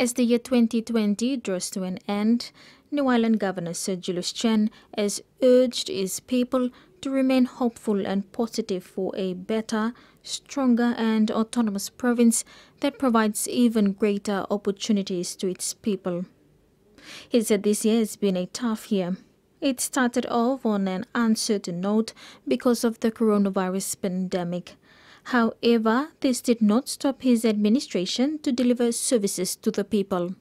As the year 2020 draws to an end, New Island Governor Sir Julius Chen has urged his people to remain hopeful and positive for a better, stronger and autonomous province that provides even greater opportunities to its people. He said this year has been a tough year. It started off on an uncertain note because of the coronavirus pandemic. However, this did not stop his administration to deliver services to the people.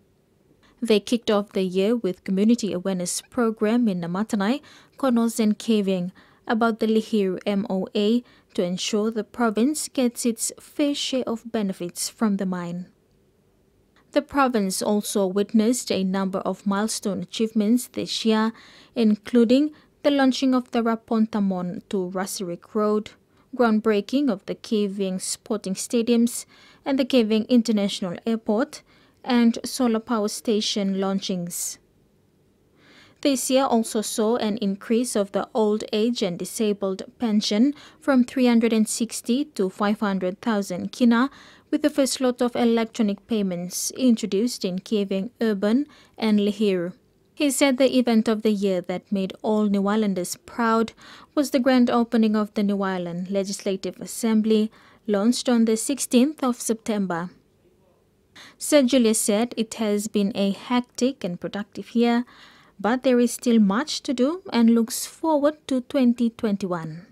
They kicked off the year with community awareness program in Namatanai, Konos and Kaving about the Lihir MOA to ensure the province gets its fair share of benefits from the mine. The province also witnessed a number of milestone achievements this year, including the launching of the Rapontamon to Rasirik Road, groundbreaking of the Kaving Sporting Stadiums and the Kaving International Airport, and solar power station launchings. This year also saw an increase of the old age and disabled pension from 360 to 500,000 kina, with the first lot of electronic payments introduced in Kaving, Urban and Lihir. He said the event of the year that made all New Islanders proud was the grand opening of the New Ireland Legislative Assembly, launched on the 16th of September. Sir Julius said it has been a hectic and productive year, but there is still much to do and looks forward to 2021.